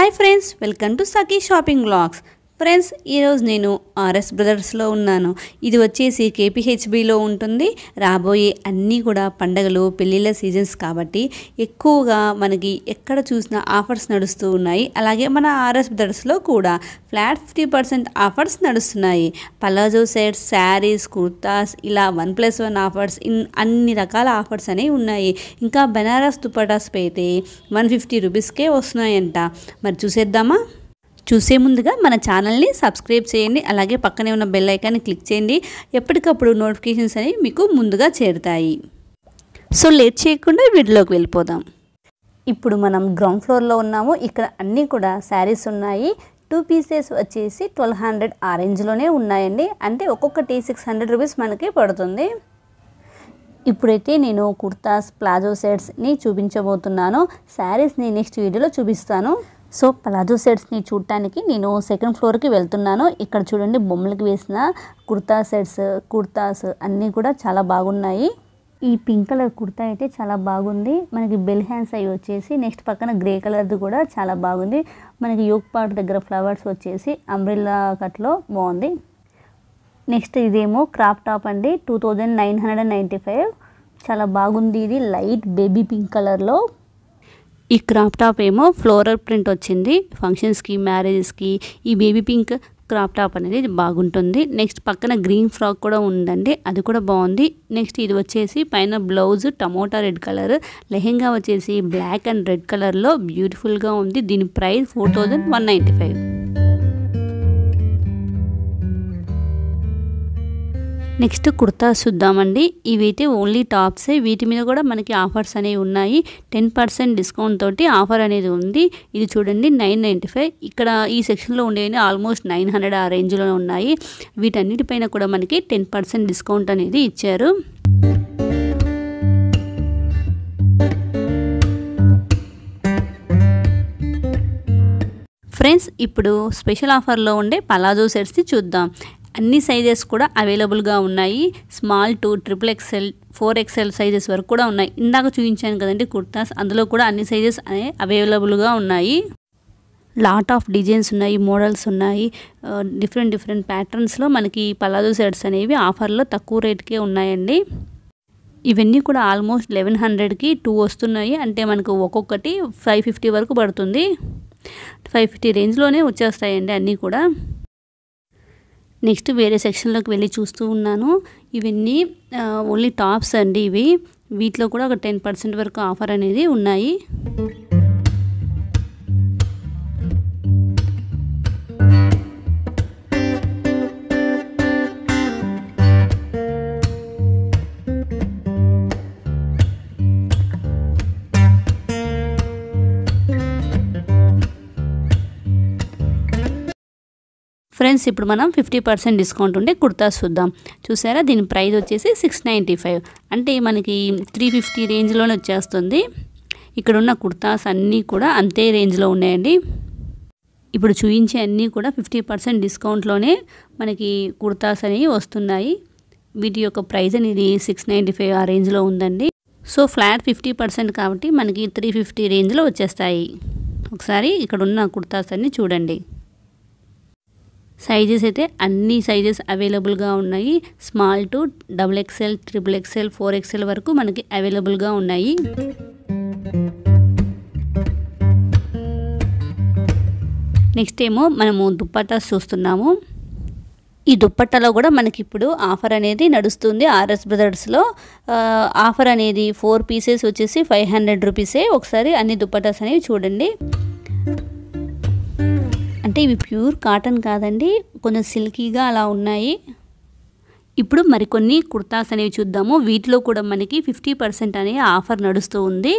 Hi friends, welcome to Saki Shopping Vlogs. Friends ఈరోజు నేను RS బ్రదర్స్లో ఉన్నాను ఇది వచ్చేసి కేపీహెచ్బిలో ఉంటుంది రాబోయే అన్నీ కూడా పండగలు పెళ్ళిళ్ళ సీజన్స్ కాబట్టి ఎక్కువగా మనకి ఎక్కడ చూసినా ఆఫర్స్ నడుస్తూ ఉన్నాయి అలాగే మన ఆర్ఎస్ బ్రదర్స్లో కూడా ఫ్లాట్ ఫిఫ్టీ పర్సెంట్ ఆఫర్స్ నడుస్తున్నాయి పలాజో సెట్స్ శారీస్ కుర్తాస్ ఇలా one plus one offers in అన్ని రకాల ఆఫర్స్ అనేవి ఉన్నాయి ఇంకా బెనారస్ దుపటాస్ అయితే వన్ ఫిఫ్టీ రూపీస్కే వస్తున్నాయంట మరి చూసేద్దామా చూసే ముందుగా మన ఛానల్ని సబ్స్క్రైబ్ చేయండి అలాగే పక్కనే ఉన్న బెల్ ఐకాన్ని క్లిక్ చేయండి ఎప్పటికప్పుడు నోటిఫికేషన్స్ అనేవి మీకు ముందుగా చేరుతాయి సో లేట్ చేయకుండా వీటిలోకి వెళ్ళిపోదాం ఇప్పుడు మనం గ్రౌండ్ ఫ్లోర్లో ఉన్నాము ఇక్కడ అన్నీ కూడా శారీస్ ఉన్నాయి టూ పీసెస్ వచ్చేసి ట్వెల్వ్ హండ్రెడ్ ఆ రేంజ్లోనే ఉన్నాయండి అంటే ఒక్కొక్కటి సిక్స్ హండ్రెడ్ రూపీస్ మనకి పడుతుంది ఇప్పుడైతే నేను కుర్తాస్ ప్లాజో సెట్స్ని చూపించబోతున్నాను శారీస్ని నెక్స్ట్ వీడియోలో చూపిస్తాను సో పలాజో సెట్స్ని చూడటానికి నేను సెకండ్ ఫ్లోర్కి వెళ్తున్నాను ఇక్కడ చూడండి బొమ్మలకి వేసిన కుర్తా సెట్స్ కుర్తాస్ అన్నీ కూడా చాలా బాగున్నాయి ఈ పింక్ కలర్ కుర్తా అయితే చాలా బాగుంది మనకి బెల్ హ్యాండ్స్ అవి వచ్చేసి నెక్స్ట్ పక్కన గ్రే కలర్ది కూడా చాలా బాగుంది మనకి యోగ్ పార్ట్ దగ్గర ఫ్లవర్స్ వచ్చేసి అంబ్రిల్లా కట్లో బాగుంది నెక్స్ట్ ఇదేమో క్రాప్ టాప్ అండి two nine hundred ninety five చాలా బాగుంది ఇది లైట్ బేబీ పింక్ కలర్లో ఈ క్రాప్ టాప్ ఏమో ఫ్లోరల్ ప్రింట్ వచ్చింది ఫంక్షన్స్కి మ్యారేజెస్కి ఈ బేబీ పింక్ క్రాప్ టాప్ అనేది బాగుంటుంది నెక్స్ట్ పక్కన గ్రీన్ ఫ్రాక్ కూడా ఉందండి అది కూడా బాగుంది నెక్స్ట్ ఇది వచ్చేసి పైన blouse tomato red colour lehenga వచ్చేసి బ్లాక్ అండ్ రెడ్ కలర్లో బ్యూటిఫుల్గా ఉంది దీని price four thousand one ninety five next kurtas చూద్దామండి ఇవైతే ఓన్లీ టాప్సే వీటి మీద కూడా మనకి ఆఫర్స్ అనేవి ఉన్నాయి టెన్ పర్సెంట్ డిస్కౌంట్ తోటి ఆఫర్ అనేది ఉంది ఇది చూడండి నైన్ నైంటీ ఫైవ్ ఇక్కడ ఈ సెక్షన్లో ఉండేవి ఆల్మోస్ట్ నైన్ హండ్రెడ్ ఆ రేంజ్లో ఉన్నాయి వీటన్నిటిపైన కూడా మనకి టెన్ పర్సెంట్ డిస్కౌంట్ అనేది ఇచ్చారు ఫ్రెండ్స్ ఇప్పుడు స్పెషల్ ఆఫర్లో ఉండే పలాజో సెట్స్ని చూద్దాం అన్ని సైజెస్ కూడా అవైలబుల్గా ఉన్నాయి small to triple XL four XL sizes వరకు కూడా ఉన్నాయి ఇందాక చూపించాను కదండి కుర్తాస్ అందులో కూడా అన్ని సైజెస్ అవైలబుల్గా ఉన్నాయి లాట్ ఆఫ్ డిజైన్స్ ఉన్నాయి మోడల్స్ ఉన్నాయి డిఫరెంట్ డిఫరెంట్ ప్యాటర్న్స్లో మనకి పలాజో సెట్స్ అనేవి ఆఫర్లో తక్కువ రేట్కే ఉన్నాయండి ఇవన్నీ కూడా ఆల్మోస్ట్ లెవెన్ హండ్రెడ్కి టూ వస్తున్నాయి అంటే మనకు ఒక్కొక్కటి ఫైవ్ ఫిఫ్టీ వరకు పడుతుంది ఫైవ్ ఫిఫ్టీ రేంజ్లోనే వచ్చేస్తాయండి అన్నీ కూడా నెక్స్ట్ వేరే సెక్షన్లోకి వెళ్ళి చూస్తూ ఉన్నాను ఇవన్నీ ఓన్లీ టాప్స్ అండి ఇవి వీటిలో కూడా ఒక టెన్ పర్సెంట్ వరకు ఆఫర్ అనేది ఉన్నాయి ఫ్రెండ్స్ ఇప్పుడు మనం ఫిఫ్టీ పర్సెంట్ డిస్కౌంట్ ఉండే కుర్తాస్ చూద్దాం చూసారా దీని ప్రైస్ వచ్చేసి సిక్స్ నైంటీ ఫైవ్ అంటే మనకి త్రీ ఫిఫ్టీ రేంజ్లోనే వచ్చేస్తుంది ఇక్కడ ఉన్న కుర్తాస్ అన్నీ కూడా అంతే రేంజ్లో ఉన్నాయండి ఇప్పుడు చూపించే అన్నీ కూడా ఫిఫ్టీ పర్సెంట్ డిస్కౌంట్లోనే మనకి కుర్తాస్ అనేవి వస్తున్నాయి వీటి యొక్క ప్రైస్ అనేది సిక్స్ నైంటీ ఫైవ్ ఆ రేంజ్లో ఉందండి సో ఫ్లాట్ ఫిఫ్టీ పర్సెంట్ కాబట్టి మనకి త్రీ ఫిఫ్టీ రేంజ్లో వచ్చేస్తాయి ఒకసారి ఇక్కడ ఉన్న కుర్తాస్ అన్నీ చూడండి సైజెస్ అయితే అన్ని సైజెస్ అవైలబుల్గా ఉన్నాయి small to double XL triple XL four XL వరకు మనకి అవైలబుల్గా ఉన్నాయి నెక్స్ట్ ఏమో మనము దుప్పటాస్ చూస్తున్నాము ఈ దుప్పట్టలో కూడా మనకి ఇప్పుడు ఆఫర్ అనేది నడుస్తుంది ఆర్ఎస్ బ్రదర్స్లో ఆఫర్ అనేది ఫోర్ పీసెస్ వచ్చేసి ఫైవ్ హండ్రెడ్ రూపీసే ఒకసారి అన్ని దుప్పటాస్ అనేవి చూడండి అంటే ఇవి ప్యూర్ కాటన్ కాదండి కొంచెం సిల్కీగా అలా ఉన్నాయి ఇప్పుడు మరికొన్ని కుర్తాస్ అనేవి చూద్దాము వీటిలో కూడా మనకి ఫిఫ్టీ పర్సెంట్ అనే ఆఫర్ నడుస్తూ ఉంది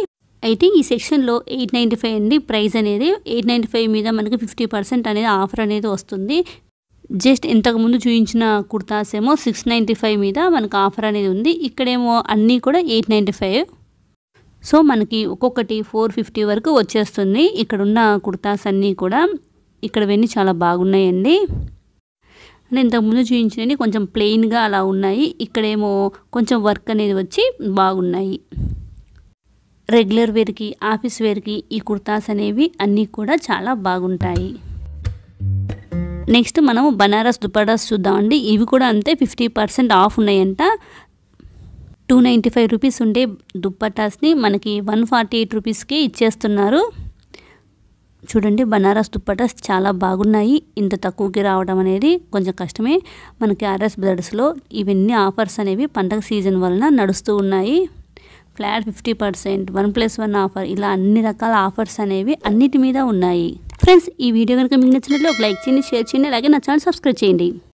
అయితే ఈ సెక్షన్లో ఎయిట్ నైంటీ ఫైవ్ అండి ప్రైస్ అనేది ఎయిట్ నైంటీ ఫైవ్ మీద మనకి ఫిఫ్టీ పర్సెంట్ అనేది ఆఫర్ అనేది వస్తుంది జస్ట్ ఇంతకుముందు చూపించిన కుర్తాస్ ఏమో సిక్స్ నైంటీ ఫైవ్ మీద మనకు ఆఫర్ అనేది ఉంది ఇక్కడేమో అన్నీ కూడా ఎయిట్ నైంటీ ఫైవ్ సో మనకి ఒక్కొక్కటి ఫోర్ ఫిఫ్టీ వరకు వచ్చేస్తుంది ఇక్కడున్న కుర్తాస్ అన్నీ కూడా ఇక్కడవన్నీ చాలా బాగున్నాయండి అంటే ఇంతకుముందు చూపించినవి కొంచెం ప్లెయిన్గా అలా ఉన్నాయి ఇక్కడేమో కొంచెం వర్క్ అనేది వచ్చి బాగున్నాయి రెగ్యులర్ వేర్కి ఆఫీస్ వేర్కి ఈ కుర్తాస్ అనేవి అన్నీ కూడా చాలా బాగుంటాయి నెక్స్ట్ మనం బనారస్ దుపడాస్ చూద్దామండి ఇవి కూడా అంతే ఫిఫ్టీ పర్సెంట్ ఆఫ్ ఉన్నాయంట టూ నైంటీ ఫైవ్ రూపీస్ ఉండే దుప్పటాస్ని మనకి వన్ ఫార్టీ ఎయిట్ రూపీస్కి ఇచ్చేస్తున్నారు చూడండి బనారస్ దుప్పట చాలా బాగున్నాయి ఇంత తక్కువకి రావడం అనేది కొంచెం కష్టమే మనకి ఆర్ఎస్ బ్రదర్స్లో ఇవన్నీ ఆఫర్స్ అనేవి పండగ సీజన్ వలన నడుస్తూ ఉన్నాయి flat fifty percent one plus one offer ఇలా అన్ని రకాల ఆఫర్స్ అనేవి అన్నిటి మీద ఉన్నాయి ఫ్రెండ్స్ ఈ వీడియో కనుక మీకు నచ్చినట్లు ఒక లైక్ చేయండి షేర్ చేయండి అలాగే నా ఛానల్ సబ్స్క్రైబ్ చేయండి